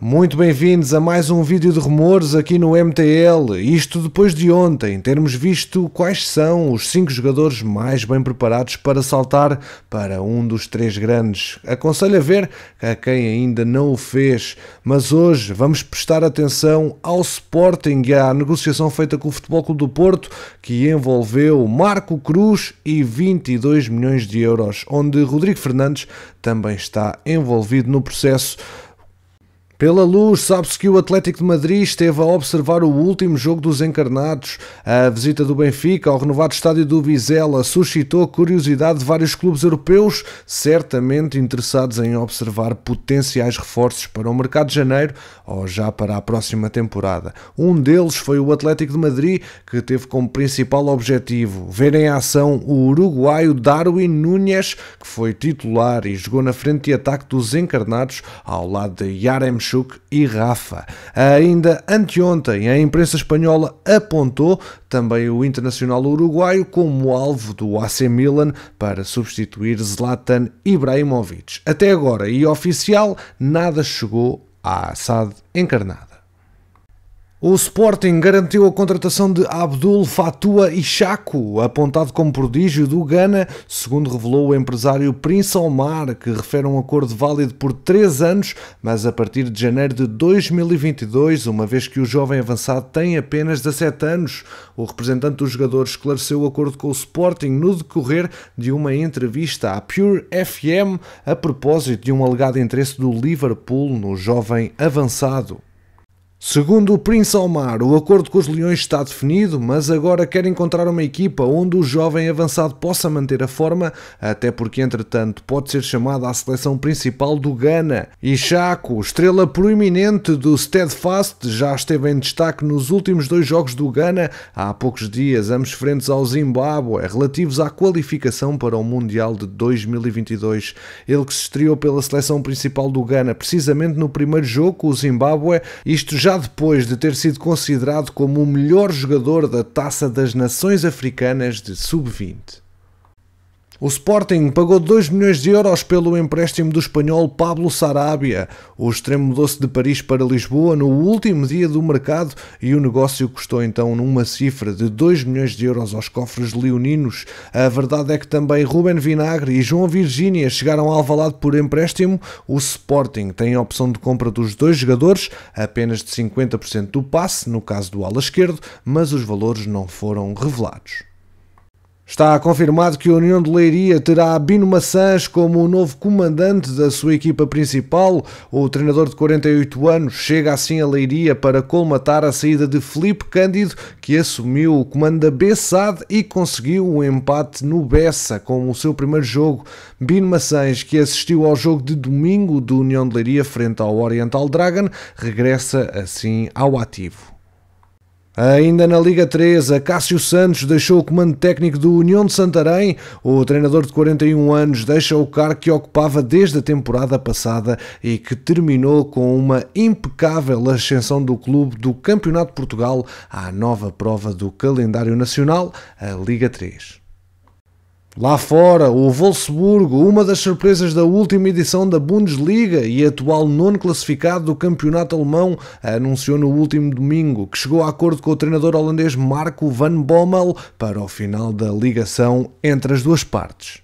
Muito bem-vindos a mais um vídeo de rumores aqui no MTL. Isto depois de ontem termos visto quais são os 5 jogadores mais bem preparados para saltar para um dos três grandes. Aconselho a ver a quem ainda não o fez, mas hoje vamos prestar atenção ao Sporting e à negociação feita com o Futebol Clube do Porto, que envolveu Marco Cruz e 22 milhões de euros, onde Rodrigo Fernandes também está envolvido no processo. Pela luz, sabe-se que o Atlético de Madrid esteve a observar o último jogo dos encarnados. A visita do Benfica ao renovado estádio do Vizela suscitou curiosidade de vários clubes europeus, certamente interessados em observar potenciais reforços para o mercado de janeiro ou já para a próxima temporada. Um deles foi o Atlético de Madrid, que teve como principal objetivo ver em ação o uruguaio Darwin Núñez, que foi titular e jogou na frente de ataque dos encarnados ao lado de Yarem Manchuk e Rafa. Ainda anteontem, a imprensa espanhola apontou também o internacional uruguaio como alvo do AC Milan para substituir Zlatan Ibrahimovic. Até agora, e oficial, nada chegou a Assad encarnado. O Sporting garantiu a contratação de Abdul Fatua Ishaku, apontado como prodígio do Ghana, segundo revelou o empresário Prince Omar, que refere um acordo válido por três anos, mas a partir de janeiro de 2022, uma vez que o jovem avançado tem apenas 17 anos. O representante do jogador esclareceu o acordo com o Sporting no decorrer de uma entrevista à Pure FM a propósito de um alegado interesse do Liverpool no jovem avançado. Segundo o Prince Omar, o acordo com os Leões está definido, mas agora quer encontrar uma equipa onde o jovem avançado possa manter a forma, até porque entretanto pode ser chamado à seleção principal do Ghana. E Chaco, estrela proeminente do Steadfast, já esteve em destaque nos últimos dois jogos do Ghana, há poucos dias, ambos frentes ao Zimbábue, relativos à qualificação para o Mundial de 2022. Ele que se estreou pela seleção principal do Ghana precisamente no primeiro jogo com o Zimbábue, isto já já depois de ter sido considerado como o melhor jogador da Taça das Nações Africanas de Sub-20. O Sporting pagou 2 milhões de euros pelo empréstimo do espanhol Pablo Sarabia. O extremo doce de Paris para Lisboa no último dia do mercado e o negócio custou então numa cifra de 2 milhões de euros aos cofres leoninos. A verdade é que também Ruben Vinagre e João Virgínia chegaram a Alvalade por empréstimo. O Sporting tem a opção de compra dos dois jogadores, apenas de 50% do passe, no caso do ala esquerdo, mas os valores não foram revelados. Está confirmado que a União de Leiria terá Bino Maçãs como o novo comandante da sua equipa principal. O treinador de 48 anos chega assim a Leiria para colmatar a saída de Felipe Cândido, que assumiu o comando da Bessade e conseguiu um empate no Bessa como o seu primeiro jogo. Bino Maçãs, que assistiu ao jogo de domingo do União de Leiria frente ao Oriental Dragon, regressa assim ao ativo. Ainda na Liga 3, Cássio Santos deixou o comando técnico do União de Santarém. O treinador de 41 anos deixa o cargo que ocupava desde a temporada passada e que terminou com uma impecável ascensão do clube do Campeonato de Portugal à nova prova do calendário nacional, a Liga 3. Lá fora, o Wolfsburgo, uma das surpresas da última edição da Bundesliga e atual nono classificado do campeonato alemão, anunciou no último domingo que chegou a acordo com o treinador holandês Marco Van Bommel para o final da ligação entre as duas partes.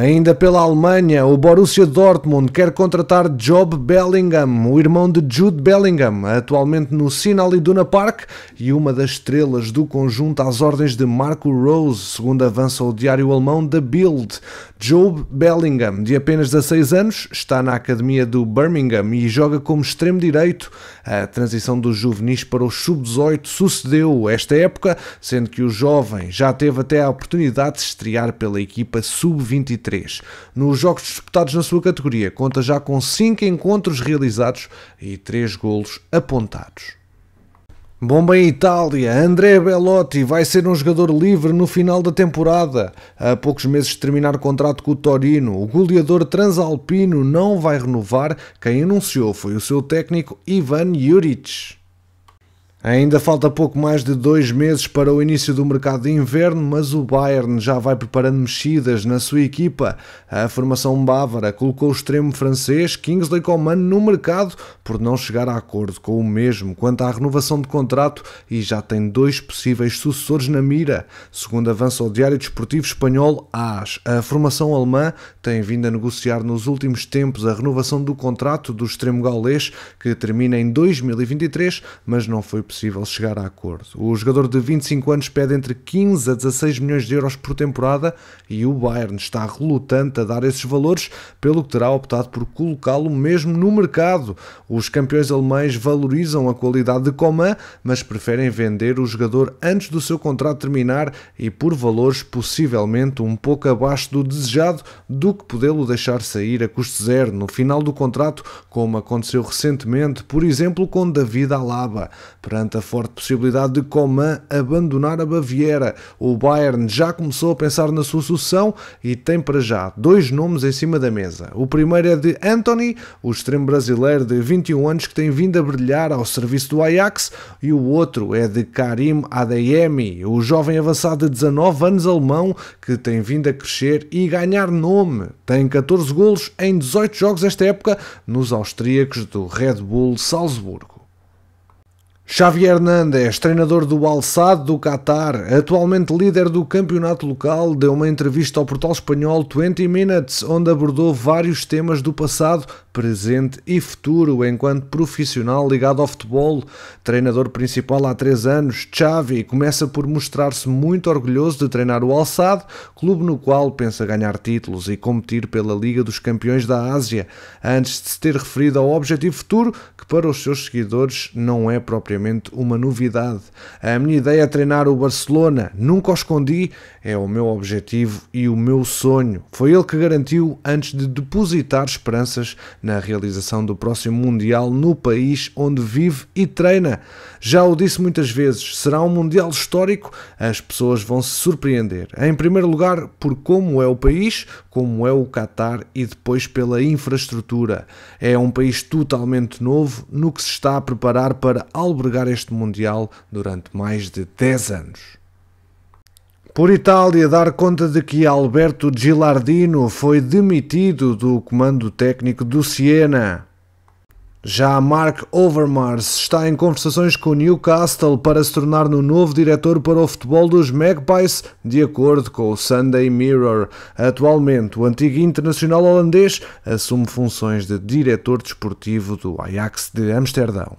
Ainda pela Alemanha, o Borussia Dortmund quer contratar Job Bellingham, o irmão de Jude Bellingham, atualmente no Sinal Iduna Park e uma das estrelas do conjunto às ordens de Marco Rose, segundo avança o diário alemão The Bild. Job Bellingham, de apenas 16 anos, está na academia do Birmingham e joga como extremo direito. A transição dos juvenis para o sub-18 sucedeu esta época, sendo que o jovem já teve até a oportunidade de estrear pela equipa sub-23 2023. Nos jogos disputados na sua categoria, conta já com 5 encontros realizados e 3 golos apontados. Bomba em Itália, André Belotti vai ser um jogador livre no final da temporada. A poucos meses de terminar o contrato com o Torino, o goleador transalpino não vai renovar. Quem anunciou foi o seu técnico Ivan Juric. Ainda falta pouco mais de dois meses para o início do mercado de inverno, mas o Bayern já vai preparando mexidas na sua equipa. A formação bávara colocou o extremo francês Kingsley Coman no mercado por não chegar a acordo com o mesmo quanto à renovação de contrato e já tem dois possíveis sucessores na mira. Segundo avança o Diário Desportivo Espanhol, AS, a formação alemã tem vindo a negociar nos últimos tempos a renovação do contrato do extremo gaulês, que termina em 2023, mas não foi possível chegar a acordo. O jogador de 25 anos pede entre 15 a 16 milhões de euros por temporada e o Bayern está relutante a dar esses valores, pelo que terá optado por colocá-lo mesmo no mercado. Os campeões alemães valorizam a qualidade de Coman, mas preferem vender o jogador antes do seu contrato terminar e por valores possivelmente um pouco abaixo do desejado, do que podê-lo deixar sair a custo zero no final do contrato, como aconteceu recentemente, por exemplo, com David Alaba. Para perante a forte possibilidade de Coman abandonar a Baviera. O Bayern já começou a pensar na sua sucessão e tem para já dois nomes em cima da mesa. O primeiro é de Anthony, o extremo brasileiro de 21 anos que tem vindo a brilhar ao serviço do Ajax, e o outro é de Karim Adeyemi, o jovem avançado de 19 anos alemão que tem vindo a crescer e ganhar nome. Tem 14 golos em 18 jogos esta época nos austríacos do Red Bull Salzburgo. Xavi Hernandes, treinador do Al-Sadd do Qatar, atualmente líder do campeonato local, deu uma entrevista ao portal espanhol 20 Minutes, onde abordou vários temas do passado, presente e futuro enquanto profissional ligado ao futebol. Treinador principal há três anos, Xavi começa por mostrar-se muito orgulhoso de treinar o Al-Sadd, clube no qual pensa ganhar títulos e competir pela Liga dos Campeões da Ásia, antes de se ter referido ao objetivo futuro, que para os seus seguidores não é propriamente uma novidade. A minha ideia é treinar o Barcelona, nunca o escondi, é o meu objetivo e o meu sonho. Foi ele que garantiu antes de depositar esperanças na realização do próximo Mundial no país onde vive e treina. Já o disse muitas vezes, será um Mundial histórico, as pessoas vão se surpreender. Em primeiro lugar, por como é o país, como é o Qatar e depois pela infraestrutura. É um país totalmente novo no que se está a preparar para albergar jogar este Mundial durante mais de 10 anos. Por Itália, dar conta de que Alberto Gilardino foi demitido do comando técnico do Siena. Já Mark Overmars está em conversações com Newcastle para se tornar no novo diretor para o futebol dos Magpies, de acordo com o Sunday Mirror. Atualmente, o antigo internacional holandês assume funções de diretor desportivo do Ajax de Amsterdão.